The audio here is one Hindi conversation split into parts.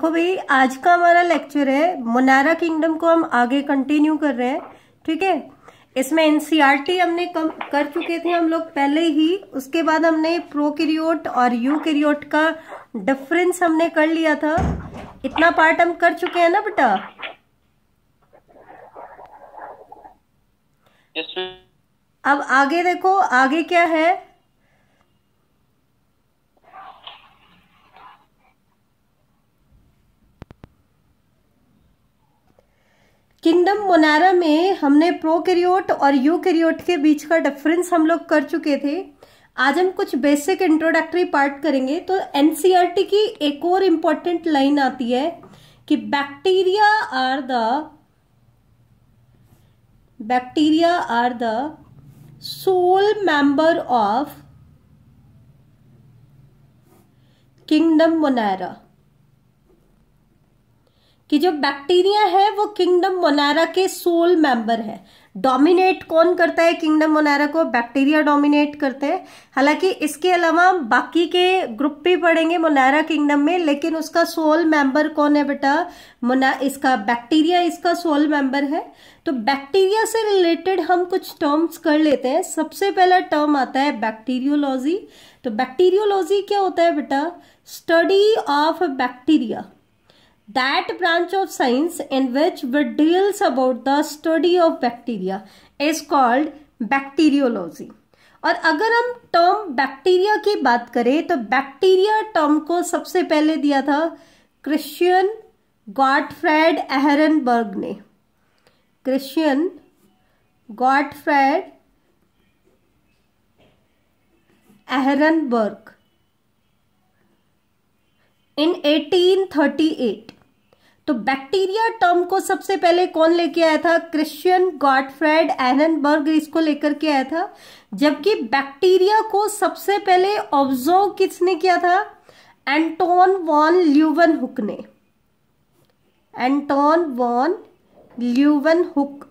देखो भाई आज का हमारा लेक्चर है मोनारा किंगडम को हम आगे कंटिन्यू कर रहे हैं ठीक है इसमें एनसीआरटी e हमने कम कर चुके थे हम लोग पहले ही उसके बाद हमने प्रोकैरियोट और यूकैरियोट का डिफरेंस हमने कर लिया था इतना पार्ट हम कर चुके हैं ना बेटा yes, अब आगे देखो आगे क्या है किंगडम मोनारा में हमने प्रोकैरियोट और यूकैरियोट के बीच का डिफरेंस हम लोग कर चुके थे आज हम कुछ बेसिक इंट्रोडक्टरी पार्ट करेंगे तो एनसीईआरटी e की एक और इंपॉर्टेंट लाइन आती है कि bacteria are the bacteria are the sole member of kingdom Monera कि जो बैक्टीरिया है वो किंगडम मोनारा के सोल मेंबर है डोमिनेट कौन करता है किंगडम मोनारा को बैक्टीरिया डोमिनेट करते हैं हालांकि इसके अलावा बाकी के ग्रुप भी पड़ेंगे मोनारा किंगडम में लेकिन उसका सोल मेंबर कौन है बेटा मोना इसका बैक्टीरिया इसका सोल मेंबर है तो बैक्टीरिया से रिलेटेड हम कुछ टर्म्स कर लेते हैं सबसे पहला टर्म आता है बैक्टीरियोलॉजी तो बैक्टीरियोलॉजी क्या होता है बेटा study of bacteria that branch of science in which we deals about the study of bacteria is called bacteriology और अगर हम टर्म बैक्टीरिया की बात करें तो बैक्टीरिया टर्म को सबसे पहले दिया था क्रिश्चियन गॉडफ्रेड एहरनबर्ग ने क्रिश्चियन गॉडफ्रेड एहरनबर्ग इन 1838 तो बैक्टीरिया टर्म को सबसे पहले कौन लेके आया था क्रिश्चियन गॉडफ्रेड एननबर्ग इसको लेकर के आया था जबकि बैक्टीरिया को सबसे पहले ऑब्जर्व किसने किया था एंटोन वॉन ल्यूवन हुक ने एंटोन वॉन ल्यूवन हुक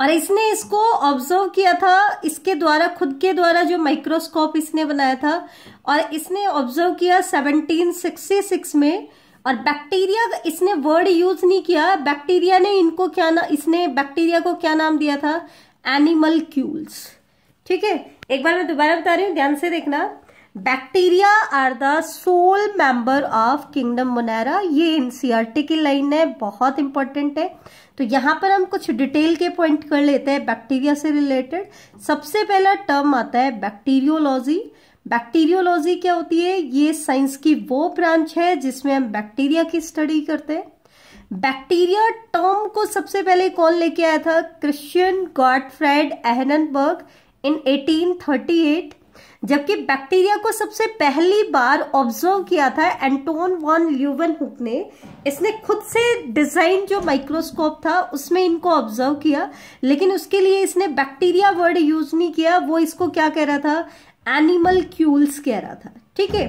और इसने इसको ऑब्जर्व किया था इसके द्वारा खुद के द्वारा जो माइक्रोस्कोप इसने बनाया था और इसने ऑब्जर्व किया 1766 में और बैक्टीरिया का इसने वर्ड यूज नहीं किया बैक्टीरिया ने इनको क्या ना इसने बैक्टीरिया को क्या नाम दिया था एनिमल क्यूल्स ठीक है एक बार मैं दोबारा बता रही हूँ ध्यान से देखना bacteria are the sole member of kingdom Monera ये एनसीआरटी की लाइन है बहुत इंपॉर्टेंट है तो यहाँ पर हम कुछ डिटेल के पॉइंट कर लेते हैं बैक्टीरिया से रिलेटेड सबसे पहला टर्म आता है बैक्टीरियोलॉजी बैक्टीरियोलॉजी क्या होती है ये साइंस की वो ब्रांच है जिसमें हम बैक्टीरिया की स्टडी करते हैं बैक्टीरिया टर्म को सबसे पहले कौन लेके आया था क्रिश्चियन गॉडफ्रेड एहनबर्ग इन 1838 जबकि बैक्टीरिया को सबसे पहली बार ऑब्जर्व किया था एंटोन वॉन ल्यूवन हुक ने इसने खुद से डिजाइन जो माइक्रोस्कोप था उसमें इनको ऑब्जर्व किया लेकिन उसके लिए इसने बैक्टीरिया वर्ड यूज नहीं किया वो इसको क्या कह रहा था एनिमल क्यूल्स कह रहा था ठीक है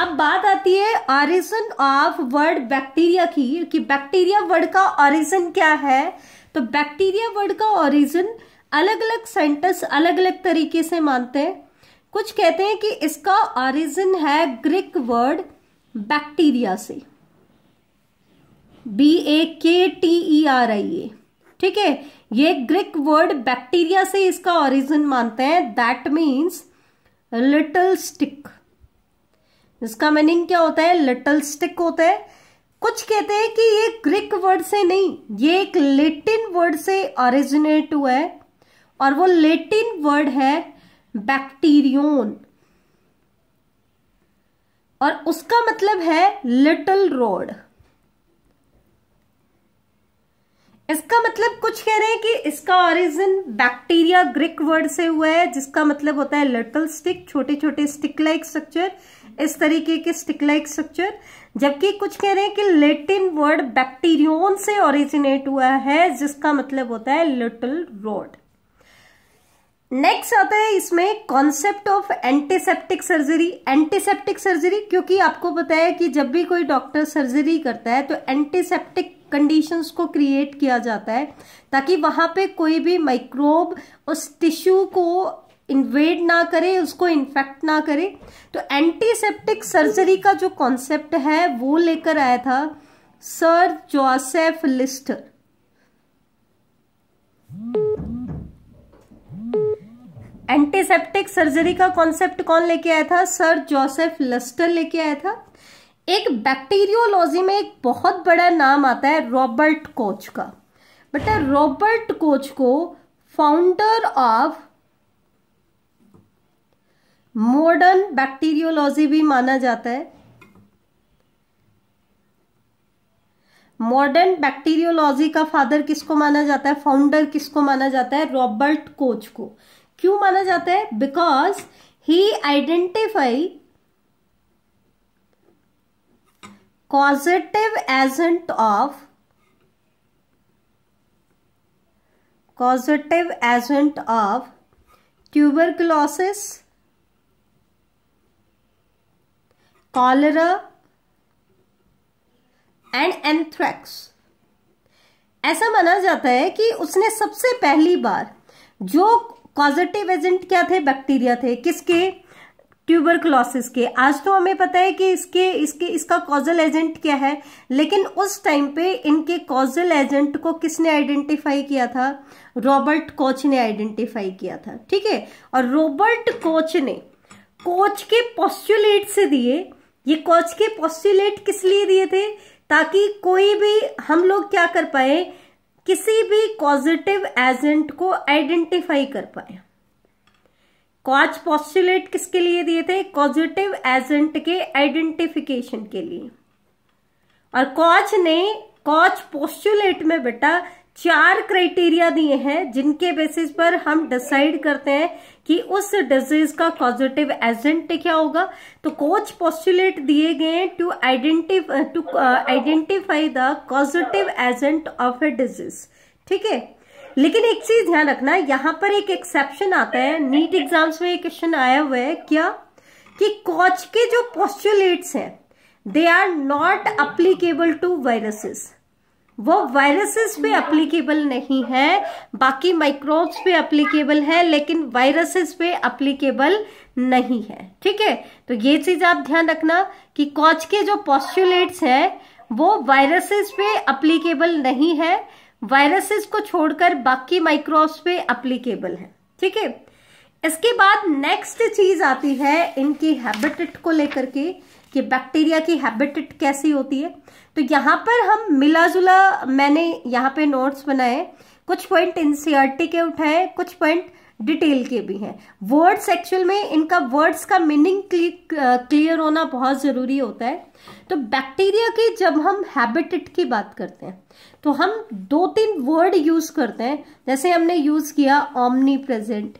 अब बात आती है ऑरिजन ऑफ वर्ड बैक्टीरिया की कि बैक्टीरिया वर्ड का ऑरिजन क्या है तो बैक्टीरिया वर्ड का ऑरिजन अलग अलग साइंटिस्ट अलग अलग तरीके से मानते हैं कुछ कहते हैं कि इसका ऑरिजिन है ग्रीक वर्ड बैक्टीरिया से B A K T E R आई ए ठीक है ये ग्रीक वर्ड बैक्टीरिया से इसका ऑरिजिन मानते हैं दैट मीन्स लिटल स्टिक इसका मीनिंग क्या होता है लिटल स्टिक होता है कुछ कहते हैं कि ये ग्रीक वर्ड से नहीं ये एक लेटिन वर्ड से ऑरिजिनेट हुआ है और वो लेटिन वर्ड है बैक्टीरियोन और उसका मतलब है लिटिल रोड इसका मतलब कुछ कह रहे हैं कि इसका ओरिजिन बैक्टीरिया ग्रीक वर्ड से हुआ है जिसका मतलब होता है लिटल स्टिक छोटे छोटे स्टिक लाइक स्ट्रक्चर इस तरीके के स्टिक लाइक स्ट्रक्चर जबकि कुछ कह रहे हैं कि लेटिन वर्ड बैक्टीरियोन से ओरिजिनेट हुआ है जिसका मतलब होता है लिटिल रोड नेक्स्ट आता है इसमें concept of antiseptic surgery antiseptic surgery क्योंकि आपको पता है कि जब भी कोई डॉक्टर सर्जरी करता है तो एंटीसेप्टिक कंडीशंस को क्रिएट किया जाता है ताकि वहां पे कोई भी माइक्रोब उस टिश्यू को इन्वेड ना करे उसको इन्फेक्ट ना करे तो एंटीसेप्टिक सर्जरी का जो कॉन्सेप्ट है वो लेकर आया था sir Joseph Lister antiseptic surgery का कॉन्सेप्ट कौन लेके आया था सर जोसेफ लस्टर लेके आया था एक बैक्टीरियोलॉजी में एक बहुत बड़ा नाम आता है रॉबर्ट कोच का बेटा रॉबर्ट कोच को फाउंडर ऑफ मॉडर्न बैक्टीरियोलॉजी भी माना जाता है मॉडर्न बैक्टीरियोलॉजी का फादर किसको माना जाता है फाउंडर किसको माना जाता है रॉबर्ट कोच को क्यों माना जाता है because he identify causative agent of causative agent of tuberculosis cholera and anthrax ऐसा माना जाता है कि उसने सबसे पहली बार जो कॉजेटिव एजेंट क्या थे बैक्टीरिया थे किसके क्लॉसिस के आज तो हमें पता है कि इसके इसके इसका कॉजल एजेंट क्या है लेकिन उस टाइम पे इनके कॉजल एजेंट को किसने आइडेंटिफाई किया था रॉबर्ट कोच ने आइडेंटिफाई किया था ठीक है और रॉबर्ट कोच ने कोच के पॉस्टुलेट से दिए ये कोच के पॉस्टुलेट किस लिए दिए थे ताकि कोई भी हम लोग क्या कर पाए किसी भी कॉजिटिव एजेंट को आइडेंटिफाई कर पाए कॉच पॉस्टुलेट किसके लिए दिए थे कॉजिटिव एजेंट के आइडेंटिफिकेशन के लिए और कॉच ने कॉच पोस्टुलेट में बेटा चार क्राइटेरिया दिए हैं जिनके बेसिस पर हम डिसाइड करते हैं कि उस डिजीज का कॉजिटिव एजेंट क्या होगा तो कोच पॉस्टुलेट दिए गए to identi to identify the causative agent of a disease ठीक है लेकिन एक चीज ध्यान रखना यहां पर एक एक्सेप्शन आता है नीट एग्जाम्स में एक क्वेश्चन आया हुआ है क्या कि कोच के जो पॉस्टुलेट्स हैं they are not applicable to viruses वो वायरसेस पे अप्लीकेबल नहीं है बाकी माइक्रोब्स पे अप्लीकेबल है लेकिन वायरसेस पे अप्लीकेबल नहीं है ठीक है तो ये चीज आप ध्यान रखना कि कॉच के जो पॉस्टुलेट्स हैं वो वायरसेस पे अप्लीकेबल नहीं है वायरसेस को छोड़कर बाकी माइक्रोब्स पे अप्लीकेबल है ठीक है इसके बाद नेक्स्ट चीज आती है इनकी हैबिटेट को लेकर के कि बैक्टीरिया की हैबिटेट कैसी होती है तो यहाँ पर हम मिला जुला मैंने यहाँ पे नोट्स बनाए कुछ पॉइंट एनसीईआरटी के उठाए कुछ पॉइंट डिटेल के भी हैं वर्ड्स एक्चुअल में इनका वर्ड्स का मीनिंग क्लियर होना बहुत ज़रूरी होता है तो बैक्टीरिया की जब हम हैबिटेट की बात करते हैं तो हम दो तीन वर्ड यूज़ करते हैं जैसे हमने यूज़ किया ऑमनी प्रेजेंट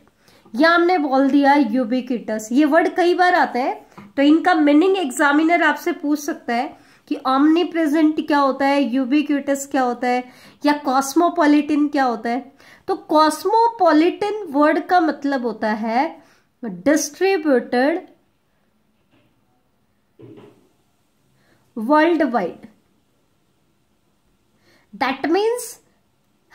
या हमने बोल दिया यूबिकिटस ये वर्ड कई बार आता है तो इनका मीनिंग एग्जामिनर आपसे पूछ सकता है कि ऑमनी प्रेजेंट क्या होता है यूबिक्यूटस क्या होता है या कॉस्मोपोलिटिन क्या होता है तो कॉस्मोपोलिटिन वर्ड का मतलब होता है distributed worldwide that means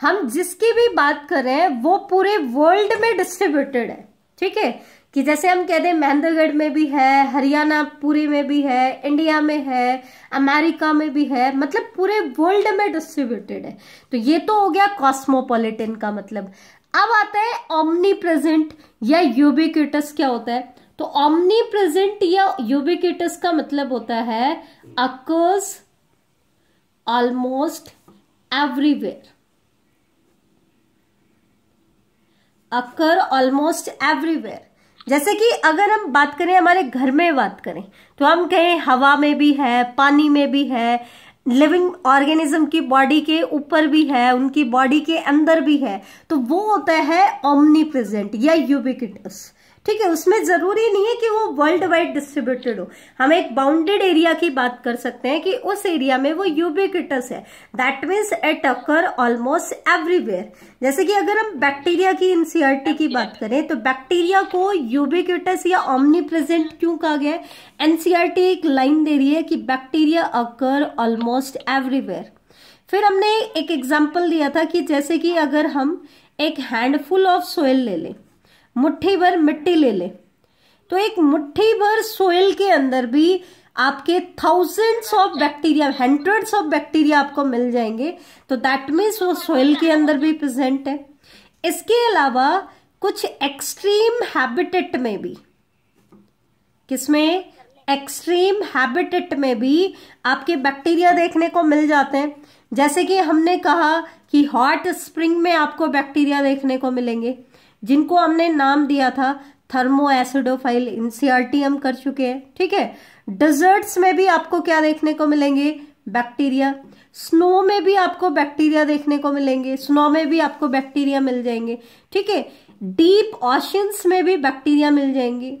हम जिसकी भी बात कर रहे हैं वो पूरे वर्ल्ड में डिस्ट्रीब्यूटेड है ठीक है कि जैसे हम कह दें महेंद्रगढ़ में भी है हरियाणा पूरी में भी है इंडिया में है अमेरिका में भी है मतलब पूरे वर्ल्ड में डिस्ट्रीब्यूटेड है तो ये तो हो गया कॉस्मोपोलिटिन का मतलब अब आता है ओमनी प्रेजेंट या यूबिक्यूटस क्या होता है तो ओमनी प्रेजेंट या यूबिक्यूटस का मतलब होता है occurs almost everywhere occur almost everywhere जैसे कि अगर हम बात करें हमारे घर में बात करें तो हम कहें हवा में भी है पानी में भी है लिविंग ऑर्गेनिज्म की बॉडी के ऊपर भी है उनकी बॉडी के अंदर भी है तो वो होता है ओमनी प्रेजेंट या यूबिकिटस ठीक है उसमें जरूरी नहीं है कि वो वर्ल्ड वाइड डिस्ट्रीब्यूटेड हो हम एक बाउंडेड एरिया की बात कर सकते हैं कि उस एरिया में वो यूबिकटस है that means it occur almost everywhere जैसे कि अगर हम बैक्टीरिया की एनसीआरटी की बात करें तो बैक्टीरिया को यूबिकटस या ऑमनी प्रेजेंट क्यों कहा गया है एनसीआरटी एक लाइन दे रही है कि बैक्टीरिया अकर ऑलमोस्ट एवरीवेयर फिर हमने एक एग्जाम्पल दिया था कि जैसे कि अगर हम एक हैंडफुल ऑफ सोयल ले लें मुट्ठी भर मिट्टी ले ले तो एक मुट्ठी भर सोइल के अंदर भी आपके thousands of bacteria hundreds of bacteria आपको मिल जाएंगे तो दैट मीन्स वो सोइल के अंदर भी प्रेजेंट है इसके अलावा कुछ एक्सट्रीम हैबिटेट में भी किसमें एक्सट्रीम हैबिटेट में भी आपके बैक्टीरिया देखने को मिल जाते हैं जैसे कि हमने कहा कि हॉट स्प्रिंग में आपको बैक्टीरिया देखने को मिलेंगे जिनको हमने नाम दिया था थर्मो एसिडोफाइल इनसीआरटी हम कर चुके हैं ठीक है डेजर्ट्स में भी आपको क्या देखने को मिलेंगे बैक्टीरिया स्नो में भी आपको बैक्टीरिया देखने को मिलेंगे स्नो में भी आपको बैक्टीरिया मिल जाएंगे ठीक है डीप ऑशंस में भी बैक्टीरिया मिल जाएंगे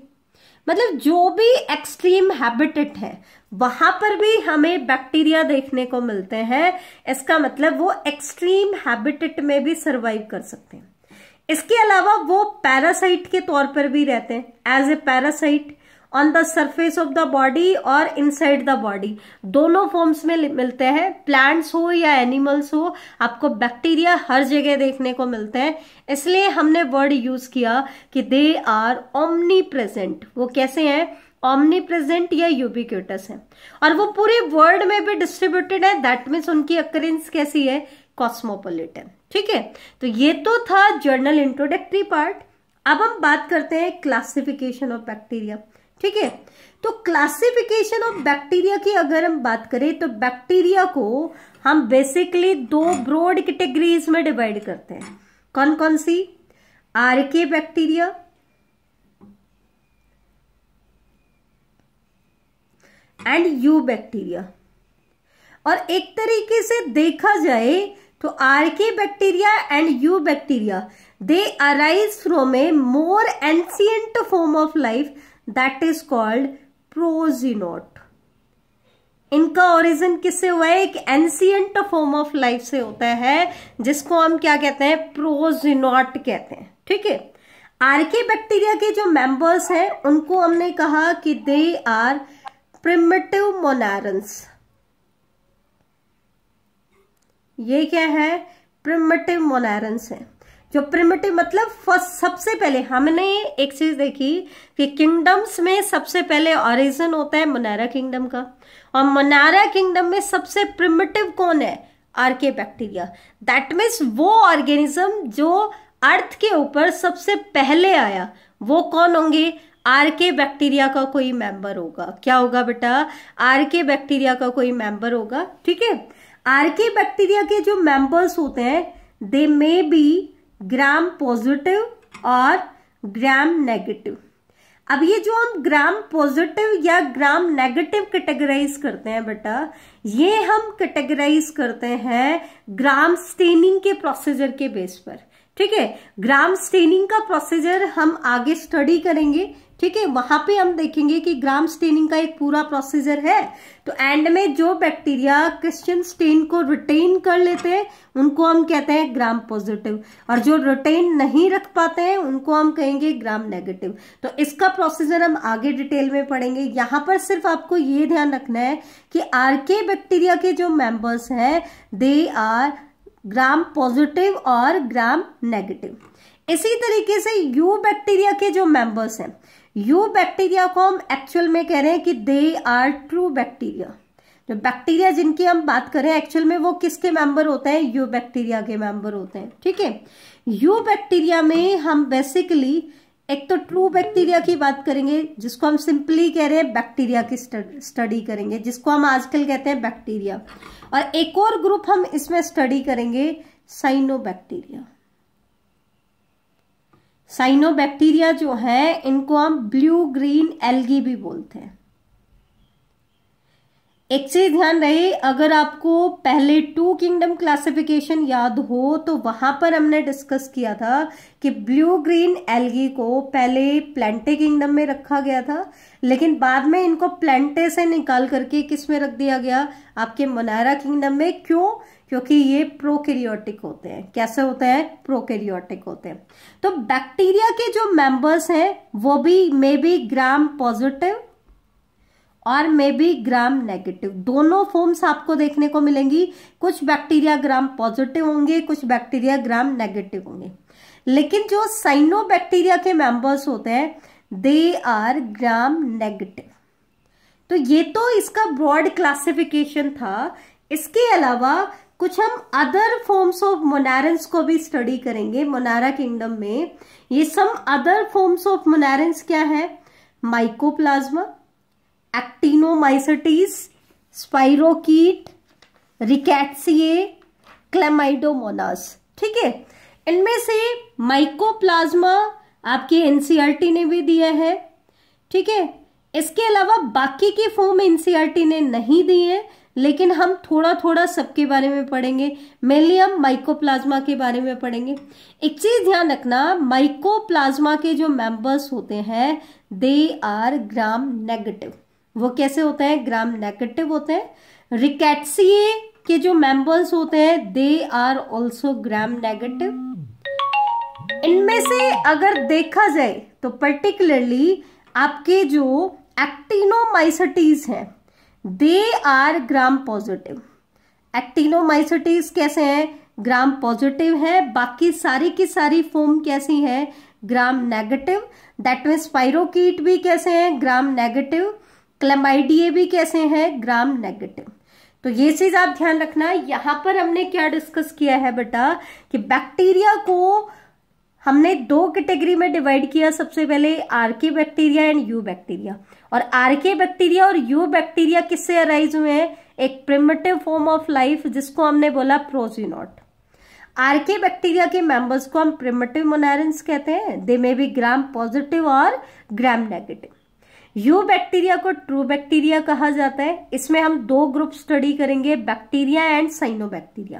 मतलब जो भी एक्सट्रीम हैबिटेट है वहां पर भी हमें बैक्टीरिया देखने को मिलते हैं इसका मतलब वो एक्सट्रीम हैबिटेट में भी सर्वाइव कर सकते हैं इसके अलावा वो पैरासाइट के तौर पर भी रहते हैं as a parasite on the surface of the body और इनसाइड द बॉडी दोनों फॉर्म्स में मिलते हैं प्लांट्स हो या एनिमल्स हो आपको बैक्टीरिया हर जगह देखने को मिलते हैं इसलिए हमने वर्ड यूज किया कि दे आर ओमनी प्रेजेंट वो कैसे हैं ऑमनी प्रेजेंट या यूबिक्यूटस है और वो पूरे वर्ल्ड में भी डिस्ट्रीब्यूटेड है दैट मीन्स उनकी अक्रेंस कैसी है कॉस्मोपोलिटन ठीक है तो ये तो था जर्नल इंट्रोडक्टरी पार्ट अब हम बात करते हैं क्लासिफिकेशन ऑफ बैक्टीरिया ठीक है तो क्लासिफिकेशन ऑफ बैक्टीरिया की अगर हम बात करें तो बैक्टीरिया को हम बेसिकली दो ब्रॉड कैटेगरीज में डिवाइड करते हैं कौन कौन सी archaebacteria and eubacteria और एक तरीके से देखा जाए तो archaebacteria and eubacteria they arise from a more ancient form of life that is called progenote इनका ओरिजिन किससे हुआ है एक एंसियंट फॉर्म ऑफ लाइफ से होता है जिसको हम क्या कहते हैं प्रोजिनोट कहते हैं ठीक है आरके बैक्टीरिया के जो मेंबर्स हैं उनको हमने कहा कि दे आर प्रिमेटिव मोनारंस ये क्या है प्रिमेटिव मोनारंस है जो प्रिमेटिव मतलब फर्स्ट सबसे पहले हमने एक चीज देखी कि किंगडम्स में सबसे पहले ऑरिजन होता है मोनारा किंगडम का और मोनारा किंगडम में सबसे प्रिमेटिव कौन है आर्के बैक्टीरिया दैट मीन्स वो ऑर्गेनिज्म जो अर्थ के ऊपर सबसे पहले आया वो कौन होंगे आरके बैक्टीरिया का कोई मेंबर होगा क्या होगा बेटा आरके बैक्टीरिया का कोई मेंबर होगा ठीक है आरके बैक्टीरिया के जो मेंबर्स होते हैं दे मे बी ग्राम पॉजिटिव और ग्राम नेगेटिव अब ये जो हम ग्राम पॉजिटिव या ग्राम नेगेटिव कैटेगराइज करते हैं बेटा ये हम कैटेगराइज करते हैं ग्राम स्टेनिंग के प्रोसीजर के बेस पर ठीक है ग्राम स्टेनिंग का प्रोसीजर हम आगे स्टडी करेंगे ठीक है वहां पे हम देखेंगे कि ग्राम स्टेनिंग का एक पूरा प्रोसीजर है तो एंड में जो बैक्टीरिया क्रिश्चियन स्टेन को रिटेन कर लेते हैं उनको हम कहते हैं ग्राम पॉजिटिव और जो रिटेन नहीं रख पाते हैं उनको हम कहेंगे ग्राम नेगेटिव तो इसका प्रोसीजर हम आगे डिटेल में पढ़ेंगे यहां पर सिर्फ आपको ये ध्यान रखना है कि आर के बैक्टीरिया के जो मेंबर्स हैं दे आर ग्राम पॉजिटिव और ग्राम नेगेटिव इसी तरीके से यू बैक्टीरिया के जो मेंबर्स हैं यू बैक्टीरिया को हम एक्चुअल में कह रहे हैं कि दे आर ट्रू बैक्टीरिया जो बैक्टीरिया जिनकी हम बात कर रहे हैं एक्चुअल में वो किसके मेंबर होते हैं यू बैक्टीरिया के मेंबर होते हैं ठीक है यू बैक्टीरिया में हम बेसिकली एक तो ट्रू बैक्टीरिया की बात करेंगे जिसको हम सिंपली कह रहे हैं बैक्टीरिया की स्टडी करेंगे जिसको हम आजकल कहते हैं बैक्टीरिया और एक और ग्रुप हम इसमें स्टडी करेंगे साइनो बैक्टीरिया साइनोबैक्टीरिया जो है इनको हम ब्लू ग्रीन एल्गी भी बोलते हैं एक चीज ध्यान रहे अगर आपको पहले टू किंगडम क्लासिफिकेशन याद हो तो वहां पर हमने डिस्कस किया था कि ब्लू ग्रीन एल्गी को पहले प्लांटे किंगडम में रखा गया था लेकिन बाद में इनको प्लांटे से निकाल करके किस में रख दिया गया आपके मोनारा किंगडम में क्यों क्योंकि ये प्रोकैरियोटिक होते हैं कैसे होते हैं प्रोकैरियोटिक होते हैं तो बैक्टीरिया के जो मेंबर्स हैं वो भी मे बी ग्राम पॉजिटिव और मे बी ग्राम नेगेटिव दोनों फॉर्म्स आपको देखने को मिलेंगी कुछ बैक्टीरिया ग्राम पॉजिटिव होंगे कुछ बैक्टीरिया ग्राम नेगेटिव होंगे लेकिन जो साइनो बैक्टीरिया के मेंबर्स होते हैं दे आर ग्राम नेगेटिव तो ये तो इसका ब्रॉड क्लासिफिकेशन था इसके अलावा कुछ हम अदर फॉर्म्स ऑफ मोनारेंस को भी स्टडी करेंगे मोनारा किंगडम में ये some other forms of monerans क्या है mycoplasma actinomycetes spirochete rickettsiae chlamydomonas ठीक है इनमें से माइकोप्लाज्मा आपके एनसीआरटी e ने भी दिया है ठीक है इसके अलावा बाकी के फॉर्म एनसीआरटी e ने नहीं दिए हैं लेकिन हम थोड़ा थोड़ा सबके बारे में पढ़ेंगे मेनली हम माइकोप्लाज्मा के बारे में पढ़ेंगे एक चीज ध्यान रखना माइकोप्लाज्मा के जो मेंबर्स होते हैं दे आर ग्राम नेगेटिव वो कैसे होते हैं ग्राम नेगेटिव होते हैं रिकेट्सिए के जो मेंबर्स होते हैं they are also Gram negative इनमें से अगर देखा जाए तो पर्टिकुलरली आपके जो एक्टिनोमाइसिटीज हैं they are Gram positive actinomycetes कैसे हैं ग्राम पॉजिटिव है बाकी सारी की सारी फॉर्म कैसी है Gram negative that mean spirochete भी कैसे हैं ग्राम नेगेटिव क्लेमाइडिए भी कैसे हैं ग्राम नेगेटिव तो ये चीज आप ध्यान रखना यहां पर हमने क्या डिस्कस किया है बेटा कि बैक्टीरिया को हमने दो कैटेगरी में डिवाइड किया सबसे पहले archaebacteria and eubacteria और आरके बैक्टीरिया और यू बैक्टीरिया किससे अराइज हुए हैं एक प्रिमेटिव फॉर्म ऑफ लाइफ जिसको हमने बोला प्रोजीनोट आरके बैक्टीरिया के मेंबर्स को हम प्रिमेटिव मोनारेंस कहते हैं दे मे बी ग्राम पॉजिटिव और ग्राम नेगेटिव यू बैक्टीरिया को ट्रू बैक्टीरिया कहा जाता है इसमें हम दो ग्रुप स्टडी करेंगे bacteria and cyanobacteria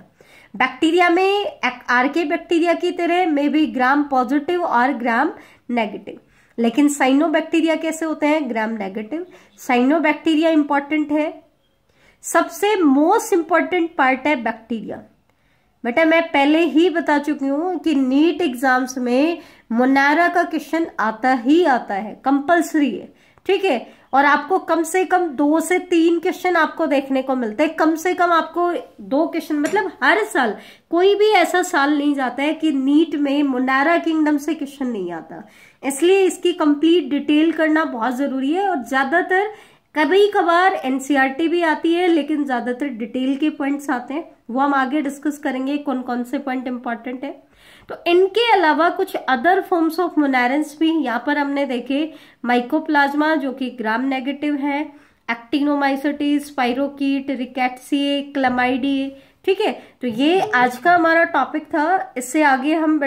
bacteria में आर के बैक्टीरिया की तरह मे बी ग्राम पॉजिटिव और ग्राम नेगेटिव लेकिन साइनो बैक्टीरिया कैसे होते हैं Gram negative cyanobacteria important है सबसे मोस्ट इंपॉर्टेंट पार्ट है बैक्टीरिया बेटा मैं पहले ही बता चुकी हूं कि नीट एग्जाम्स में मोनारा का क्वेश्चन आता ही आता है कंपलसरी है ठीक है और आपको कम से कम दो से तीन क्वेश्चन आपको देखने को मिलते हैं कम से कम आपको दो क्वेश्चन मतलब हर साल कोई भी ऐसा साल नहीं जाता है कि नीट में मुंडारा किंगडम से क्वेश्चन नहीं आता इसलिए इसकी कंप्लीट डिटेल करना बहुत जरूरी है और ज्यादातर कभी कभार एनसीईआरटी e भी आती है लेकिन ज्यादातर डिटेल के पॉइंट्स आते हैं वो हम आगे डिस्कस करेंगे कौन कौन से पॉइंट इंपॉर्टेंट है तो इनके अलावा कुछ अदर फॉर्म्स ऑफ मोनारेंस भी यहाँ पर हमने देखे माइकोप्लाज्मा जो कि ग्राम नेगेटिव है एक्टिनोमाइसिटीज स्पाइरोट रिकेटसी क्लमाइडी ठीक है तो ये आज का हमारा टॉपिक था इससे आगे हम